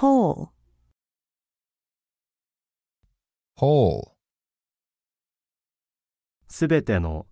hole hole すべての